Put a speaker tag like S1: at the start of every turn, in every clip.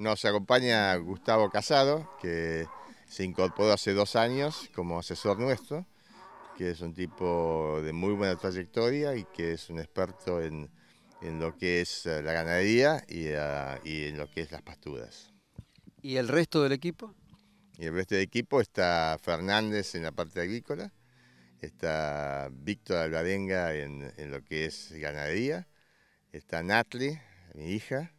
S1: Nos acompaña Gustavo Casado, que se incorporó hace dos años como asesor nuestro, que es un tipo de muy buena trayectoria y que es un experto en, en lo que es eh, la ganadería ah, y, en lo que es las pasturas.
S2: ¿Y el resto del equipo?
S1: Y el resto del equipo está Fernández en la parte agrícola, está Víctor Alvarenga en, en lo que es ganadería, está Natli, mi hija,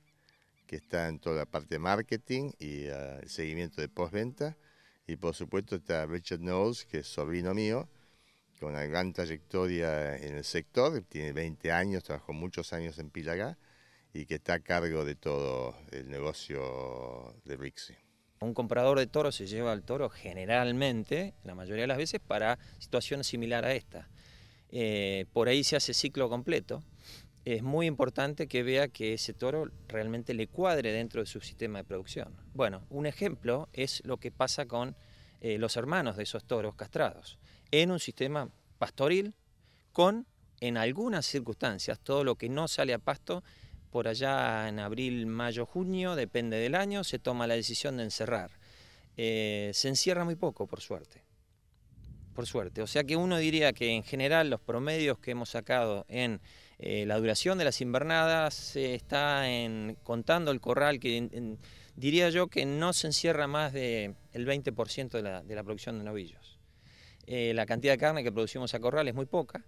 S1: que está en toda la parte de marketing y el ah, seguimiento de postventa. Y por supuesto está Richard Knowles, que es sobrino mío, con una gran trayectoria en el sector, tiene 20 años, trabajó muchos años en Pilagá y que está a cargo de todo el negocio de Rixy Un comprador de toros se
S3: lleva al toro generalmente, la mayoría de las veces, para situaciones similares a esta. Eh, por ahí se hace ciclo completo, es muy importante que vea que ese toro realmente le cuadre dentro de su sistema de producción. Bueno, un ejemplo es lo que pasa con eh, los hermanos de esos toros castrados, en un sistema pastoril con, en algunas circunstancias, todo lo que no sale a pasto, por allá en abril, mayo, junio, depende del año, se toma la decisión de encerrar. Eh, se encierra muy poco, por suerte. Por suerte. O sea que uno diría que en general los promedios que hemos sacado en eh, la duración de las invernadas eh, está en, contando el corral, que diría yo que no se encierra más del el 20% de la, producción de novillos. Eh, la cantidad de carne que producimos a corral es muy poca.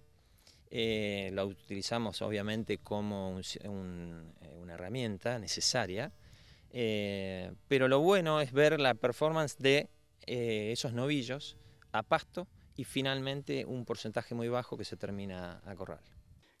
S3: la utilizamos obviamente como una herramienta necesaria, pero lo bueno es ver la performance de esos novillos a pasto y finalmente un porcentaje muy bajo que se termina a corral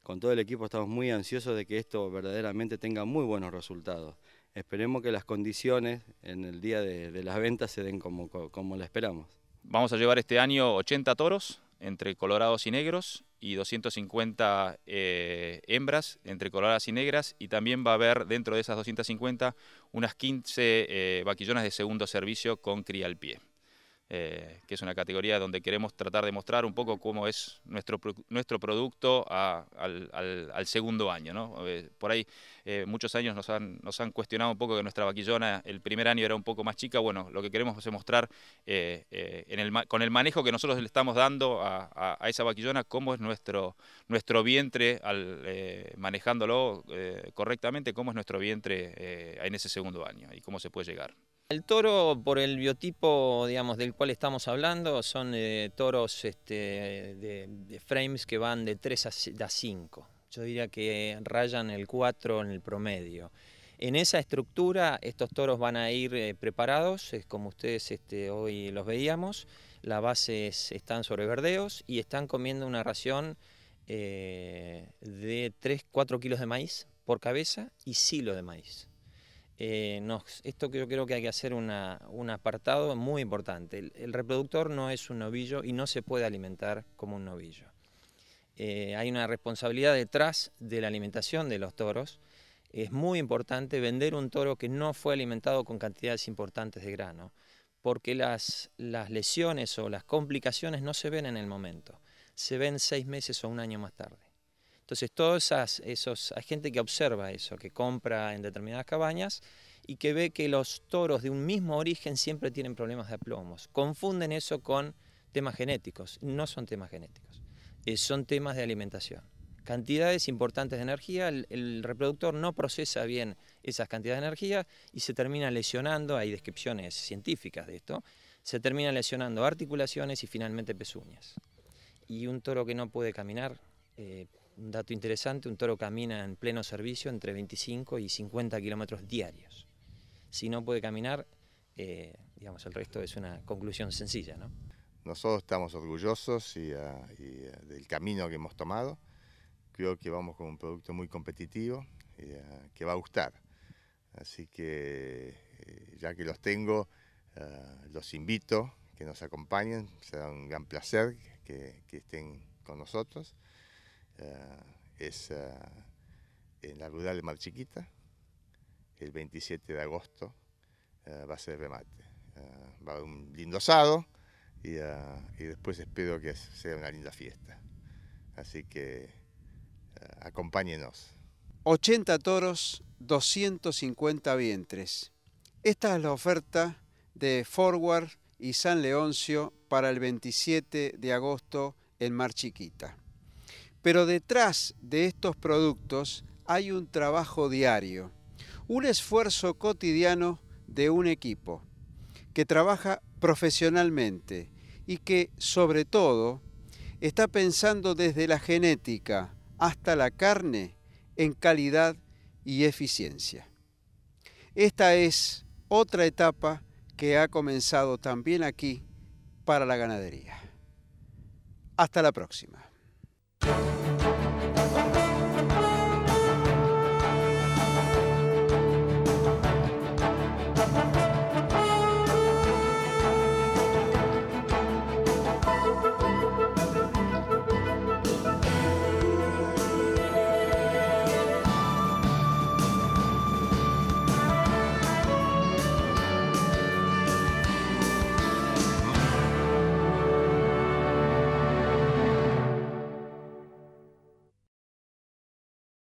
S1: con todo el equipo estamos muy ansiosos de que esto verdaderamente tenga muy buenos resultados. Esperemos que las condiciones en el día de, las ventas se den como,
S4: como la esperamos. Vamos a llevar este año 80 toros entre colorados y negros y 250 eh, hembras entre coloradas y negras y también va a haber dentro de esas 250 unas 15 eh, vaquillonas de segundo servicio con cría al pie. Eh, que es una categoría donde queremos tratar de mostrar un poco cómo es nuestro, nuestro producto al, segundo año. Eh, por ahí eh, muchos años nos han, cuestionado un poco que nuestra vaquillona el primer año era un poco más chica. Bueno, lo que queremos es mostrar con el manejo que nosotros le estamos dando a, esa vaquillona cómo es nuestro, nuestro vientre al, manejándolo correctamente, cómo es nuestro vientre en ese segundo año y cómo se puede llegar.
S3: El toro, por el biotipo digamos, del cual estamos hablando, son eh, toros este, de, frames que van de 3 a 5. Yo diría que rayan el 4 en el promedio. En esa estructura estos toros van a ir eh, preparados, como ustedes este, hoy los veíamos. Las bases están sobre verdeos y están comiendo una ración eh, de 3-4 kilos de maíz por cabeza y silo de maíz eh, nos, esto yo creo que hay que hacer un apartado muy importante. El, reproductor no es un novillo y no se puede alimentar como un novillo. Eh, hay una responsabilidad detrás de la alimentación de los toros. Es muy importante vender un toro que no fue alimentado con cantidades importantes de grano, porque las lesiones o las complicaciones no se ven en el momento, se ven seis meses o un año más tarde. Entonces, esos, hay gente que observa eso, que compra en determinadas cabañas y que ve que los toros de un mismo origen siempre tienen problemas de aplomos. Confunden eso con temas genéticos. No son temas genéticos, eh, son temas de alimentación. Cantidades importantes de energía, el, reproductor no procesa bien esas cantidades de energía y se termina lesionando, hay descripciones científicas de esto, se termina lesionando articulaciones y finalmente pezuñas. Y un toro que no puede caminar eh, un dato interesante, un toro camina en pleno servicio entre 25 y 50 kilómetros diarios. Si no puede caminar, eh, digamos, el resto es una conclusión sencilla, ¿no?
S1: Nosotros estamos orgullosos ah, ah, del camino que hemos tomado. Creo que vamos con un producto muy competitivo ah, que va a gustar. Así que eh, ya que los tengo, los invito que nos acompañen. Será un gran placer que estén con nosotros. Eh, es eh, en la rural de Mar Chiquita. El 27 de agosto eh, va a ser remate. va a haber un lindo asado y, y después espero que sea una linda fiesta.
S2: Así que acompáñenos. 80 toros, 250 vientres. Esta es la oferta de Forward y San Leoncio para el 27 de agosto en Mar Chiquita. Pero detrás de estos productos hay un trabajo diario, un esfuerzo cotidiano de un equipo que trabaja profesionalmente y que, sobre todo, está pensando desde la genética hasta la carne en calidad y eficiencia. Esta es otra etapa que ha comenzado también aquí para la ganadería. Hasta la próxima.